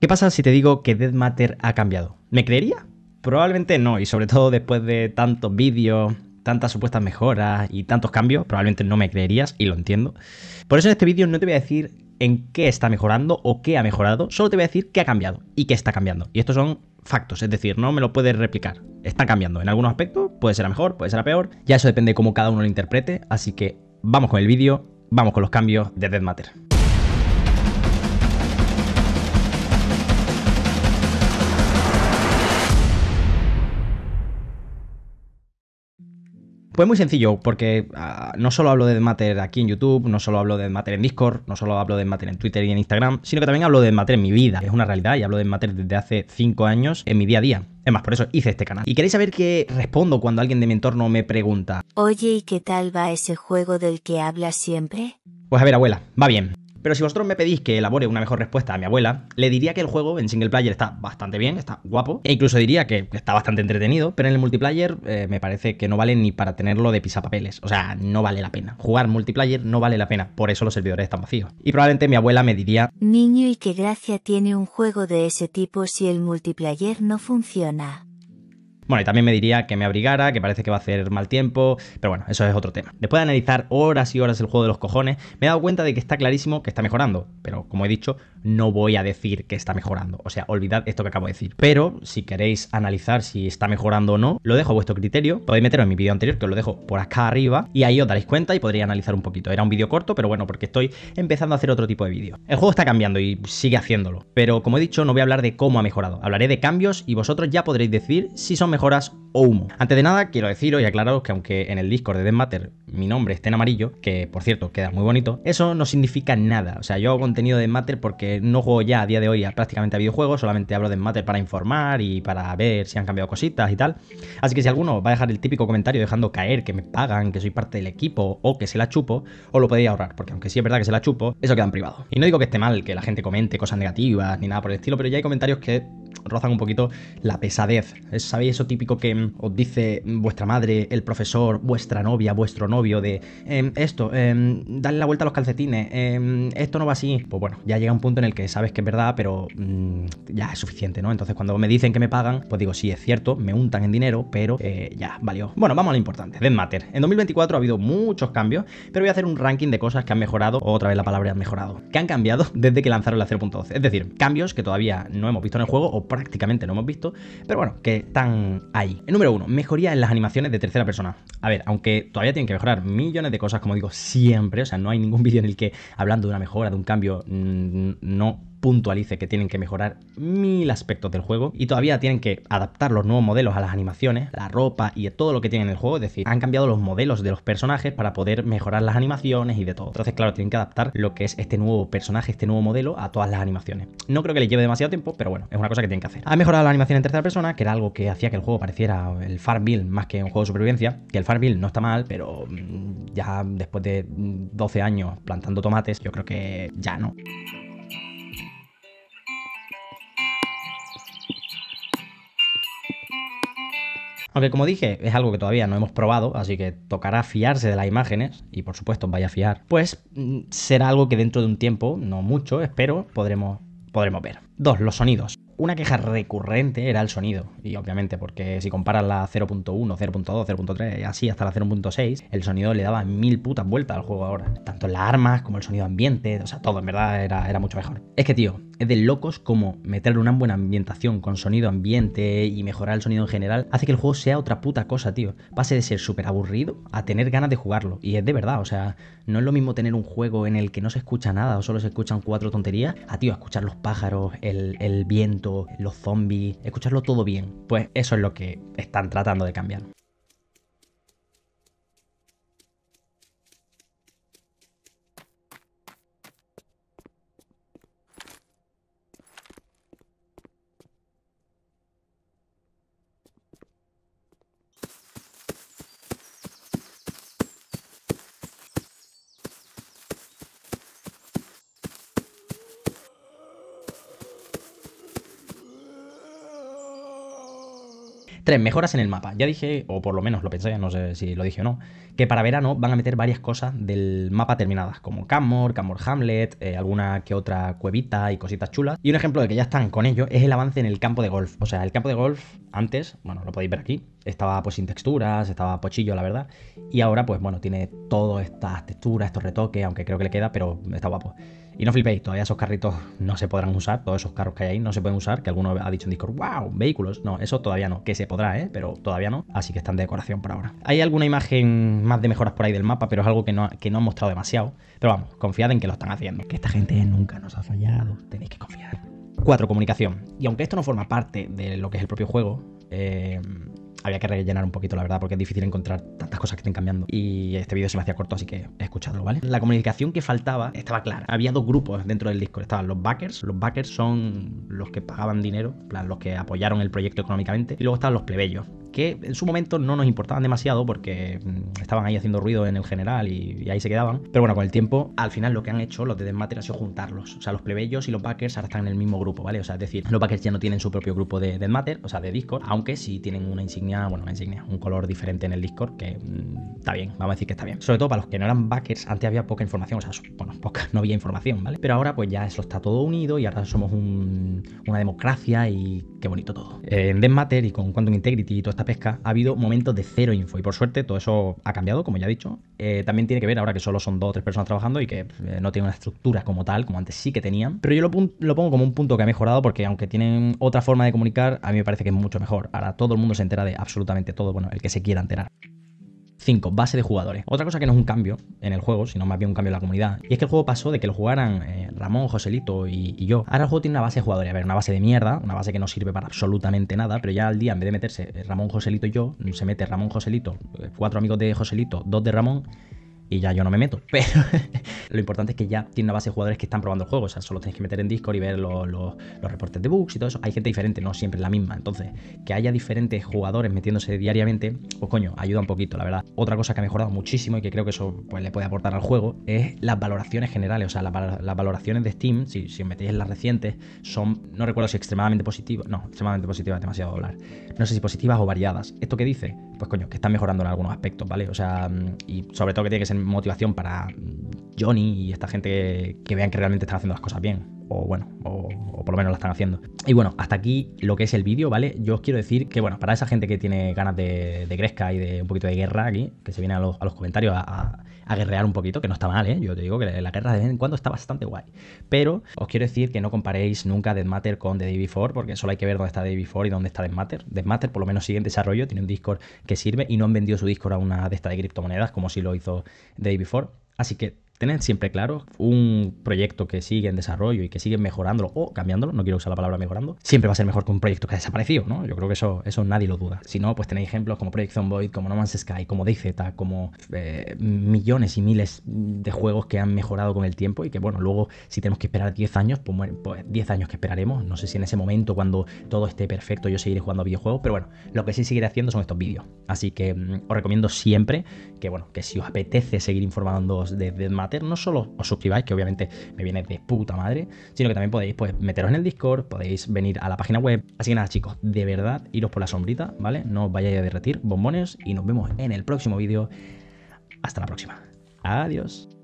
¿Qué pasa si te digo que Dead Matter ha cambiado? ¿Me creería? Probablemente no, y sobre todo después de tantos vídeos, tantas supuestas mejoras y tantos cambios, probablemente no me creerías y lo entiendo. Por eso en este vídeo no te voy a decir en qué está mejorando o qué ha mejorado, solo te voy a decir qué ha cambiado y qué está cambiando. Y estos son factos, es decir, no me lo puedes replicar. Está cambiando en algunos aspectos, puede ser a mejor, puede ser a peor, ya eso depende de cómo cada uno lo interprete, así que vamos con el vídeo, vamos con los cambios de Dead Matter. Pues muy sencillo, porque ah, no solo hablo de Matter aquí en YouTube, no solo hablo de Matter en Discord, no solo hablo de Matter en Twitter y en Instagram, sino que también hablo de Matter en mi vida. Es una realidad y hablo de Matter desde hace 5 años en mi día a día. Es más, por eso hice este canal. Y queréis saber qué respondo cuando alguien de mi entorno me pregunta. Oye, ¿y qué tal va ese juego del que hablas siempre? Pues a ver, abuela, va bien. Pero si vosotros me pedís que elabore una mejor respuesta a mi abuela, le diría que el juego en single player está bastante bien, está guapo, e incluso diría que está bastante entretenido, pero en el multiplayer eh, me parece que no vale ni para tenerlo de pisapapeles, o sea, no vale la pena. Jugar multiplayer no vale la pena, por eso los servidores están vacíos. Y probablemente mi abuela me diría... Niño, ¿y qué gracia tiene un juego de ese tipo si el multiplayer no funciona? Bueno, y también me diría que me abrigara, que parece que va a hacer mal tiempo, pero bueno, eso es otro tema. Después de analizar horas y horas el juego de los cojones, me he dado cuenta de que está clarísimo que está mejorando, pero como he dicho, no voy a decir que está mejorando. O sea, olvidad esto que acabo de decir. Pero si queréis analizar si está mejorando o no, lo dejo a vuestro criterio. Podéis meterlo en mi vídeo anterior, que os lo dejo por acá arriba, y ahí os daréis cuenta y podréis analizar un poquito. Era un vídeo corto, pero bueno, porque estoy empezando a hacer otro tipo de vídeo. El juego está cambiando y sigue haciéndolo. Pero como he dicho, no voy a hablar de cómo ha mejorado. Hablaré de cambios y vosotros ya podréis decir si son mejoras o humo. Antes de nada, quiero deciros y aclararos que aunque en el Discord de Dead Matter mi nombre esté en amarillo, que por cierto queda muy bonito, eso no significa nada. O sea, yo hago contenido de Dead Matter porque no juego ya a día de hoy a prácticamente a videojuegos, solamente hablo de para informar y para ver si han cambiado cositas y tal. Así que si alguno va a dejar el típico comentario dejando caer que me pagan, que soy parte del equipo o que se la chupo, os lo podéis ahorrar, porque aunque sí es verdad que se la chupo, eso queda en privado. Y no digo que esté mal que la gente comente cosas negativas ni nada por el estilo, pero ya hay comentarios que rozan un poquito la pesadez. ¿Sabéis eso típico que mm, os dice mm, vuestra madre, el profesor, vuestra novia, vuestro novio de em, esto, em, darle la vuelta a los calcetines, em, esto no va así? Pues bueno, ya llega un punto en el que sabes que es verdad, pero mm, ya es suficiente, ¿no? Entonces cuando me dicen que me pagan, pues digo, sí, es cierto, me untan en dinero, pero eh, ya, valió. Bueno, vamos a lo importante, Dead Matter. En 2024 ha habido muchos cambios, pero voy a hacer un ranking de cosas que han mejorado, o otra vez la palabra han mejorado, que han cambiado desde que lanzaron la 0.12. Es decir, cambios que todavía no hemos visto en el juego o prácticamente no hemos visto, pero bueno, que están ahí. El número uno, mejoría en las animaciones de tercera persona. A ver, aunque todavía tienen que mejorar millones de cosas, como digo siempre, o sea, no hay ningún vídeo en el que hablando de una mejora, de un cambio, mm, no puntualice que tienen que mejorar mil aspectos del juego y todavía tienen que adaptar los nuevos modelos a las animaciones, la ropa y todo lo que tienen en el juego, es decir, han cambiado los modelos de los personajes para poder mejorar las animaciones y de todo. Entonces, claro, tienen que adaptar lo que es este nuevo personaje, este nuevo modelo a todas las animaciones. No creo que les lleve demasiado tiempo, pero bueno, es una cosa que tienen que hacer. Ha mejorado la animación en tercera persona, que era algo que hacía que el juego pareciera el Farmville más que un juego de supervivencia, que el Farmville no está mal, pero mm, ya después de 12 mm, años plantando tomates, yo creo que ya no. que como dije, es algo que todavía no hemos probado, así que tocará fiarse de las imágenes, y por supuesto vaya a fiar, pues mm, será algo que dentro de un tiempo, no mucho, espero, podremos, podremos ver. Dos, los sonidos. Una queja recurrente era el sonido, y obviamente porque si comparas la 0.1, 0.2, 0.3, así hasta la 0.6, el sonido le daba mil putas vueltas al juego ahora. Tanto las armas como el sonido ambiente, o sea, todo en verdad era, era mucho mejor. Es que, tío, es de locos como meterle una buena ambientación con sonido ambiente y mejorar el sonido en general hace que el juego sea otra puta cosa, tío. Pase de ser súper aburrido a tener ganas de jugarlo. Y es de verdad, o sea, no es lo mismo tener un juego en el que no se escucha nada o solo se escuchan cuatro tonterías a, tío, escuchar los pájaros, el, el viento los zombies, escucharlo todo bien. Pues eso es lo que están tratando de cambiar. Tres, mejoras en el mapa. Ya dije, o por lo menos lo pensé, no sé si lo dije o no, que para verano van a meter varias cosas del mapa terminadas, como Camor, Camor Hamlet, eh, alguna que otra cuevita y cositas chulas. Y un ejemplo de que ya están con ello es el avance en el campo de golf. O sea, el campo de golf antes, bueno, lo podéis ver aquí, estaba pues sin texturas, estaba pochillo, la verdad. Y ahora, pues bueno, tiene todas estas texturas, estos retoques, aunque creo que le queda, pero está guapo. Y no flipéis, todavía esos carritos no se podrán usar, todos esos carros que hay ahí no se pueden usar, que alguno ha dicho en Discord, wow, vehículos. No, eso todavía no, que se podrá, ¿eh? pero todavía no, así que están de decoración por ahora. Hay alguna imagen más de mejoras por ahí del mapa, pero es algo que no, que han mostrado demasiado. Pero vamos, confiad en que lo están haciendo. Que esta gente nunca nos ha fallado, tenéis que confiar. Cuatro, Comunicación. Y aunque esto no forma parte de lo que es el propio juego, eh, había que rellenar un poquito, la verdad, porque es difícil encontrar tantas cosas que estén cambiando. Y este vídeo se me hacía corto, así que escuchadlo, ¿vale? La comunicación que faltaba estaba clara. Había dos grupos dentro del disco Estaban los backers. Los backers son los que pagaban dinero, plan, los que apoyaron el proyecto económicamente. Y luego estaban los plebeyos, que en su momento no nos importaban demasiado porque mm, estaban ahí haciendo ruido en el general y, ahí se quedaban. Pero bueno, con el tiempo, al final lo que han hecho los de Matter ha sido juntarlos. O sea, los plebeyos y los backers ahora están en el mismo grupo, ¿vale? O sea, es decir, los backers ya no tienen su propio grupo de Matter, o sea, de Discord, aunque sí tienen una insignia, bueno, una insignia, un color diferente en el Discord que mm, está bien, vamos a decir que está bien. Sobre todo para los que no eran backers, antes había poca información, o sea, bueno, poca, no había información, ¿vale? Pero ahora pues ya eso está todo unido y ahora somos una democracia y Qué bonito todo. En Matter y con Quantum Integrity y toda esta pesca ha habido momentos de cero info y por suerte todo eso ha cambiado, como ya he dicho. Eh, también tiene que ver ahora que solo son dos o tres personas trabajando y que eh, no tienen una estructura como tal, como antes sí que tenían. Pero yo lo, lo, pongo como un punto que ha mejorado porque aunque tienen otra forma de comunicar, a mí me parece que es mucho mejor. Ahora todo el mundo se entera de absolutamente todo, bueno, el que se quiera enterar. 5. Base de jugadores. Otra cosa que no es un cambio en el juego, sino más bien un cambio en la comunidad. Y es que el juego pasó de que lo jugaran eh, Ramón, Joselito y, y, yo. Ahora el juego tiene una base de jugadores. A ver, una base de mierda, una base que no sirve para absolutamente nada, pero ya al día, en vez de meterse eh, Ramón, Joselito y yo, se mete Ramón, Joselito, eh, cuatro amigos de Joselito, dos de Ramón y ya yo no me meto. Pero lo importante es que ya tiene una base de jugadores que están probando el juego. O sea, solo tienes que meter en Discord y ver los, reportes de bugs y todo eso. Hay gente diferente, no siempre es la misma. Entonces, que haya diferentes jugadores metiéndose diariamente, pues coño, ayuda un poquito, la verdad. Otra cosa que ha mejorado muchísimo y que creo que eso pues, le puede aportar al juego es las valoraciones generales. O sea, las, valoraciones de Steam, si, si os metéis en las recientes, son, no recuerdo si extremadamente positivas, no, extremadamente positivas, demasiado hablar. No sé si positivas o variadas. ¿Esto qué dice? pues coño, que están mejorando en algunos aspectos, ¿vale? O sea, mm, y sobre todo que tiene que ser motivación para mm, Johnny y esta gente que, que vean que realmente están haciendo las cosas bien o bueno, o, por lo menos la están haciendo. Y bueno, hasta aquí lo que es el vídeo, ¿vale? Yo os quiero decir que, bueno, para esa gente que tiene ganas de, de Gresca y de un poquito de guerra aquí, que se viene a los, comentarios a, guerrear un poquito, que no está mal, ¿eh? Yo te digo que la guerra de vez en cuando está bastante guay. Pero os quiero decir que no comparéis nunca Dead Matter con The Day Before, porque solo hay que ver dónde está The Day Before y dónde está Dead Matter. Matter, por lo menos, sigue en desarrollo, tiene un Discord que sirve y no han vendido su Discord a una de estas de criptomonedas, como si lo hizo The Day Before. Así que tener siempre claro un proyecto que sigue en desarrollo y que sigue mejorándolo o cambiándolo, no quiero usar la palabra mejorando, siempre va a ser mejor que un proyecto que ha desaparecido, ¿no? Yo creo que eso, eso nadie lo duda. Si no, pues tenéis ejemplos como Project Zomboid, como No Man's Sky, como DayZ, como eh, millones y miles de juegos que han mejorado con el tiempo y que, bueno, luego si tenemos que esperar 10 años, pues, 10 pues años que esperaremos. No sé si en ese momento, cuando todo esté perfecto, yo seguiré jugando a videojuegos, pero bueno, lo que sí seguiré haciendo son estos vídeos. Así que mm, os recomiendo siempre que bueno, que si os apetece seguir informándoos de Matter, no solo os suscribáis, que obviamente me viene de puta madre, sino que también podéis pues meteros en el Discord, podéis venir a la página web. Así que nada chicos, de verdad, iros por la sombrita, ¿vale? No os vayáis a derretir bombones y nos vemos en el próximo vídeo. Hasta la próxima. Adiós.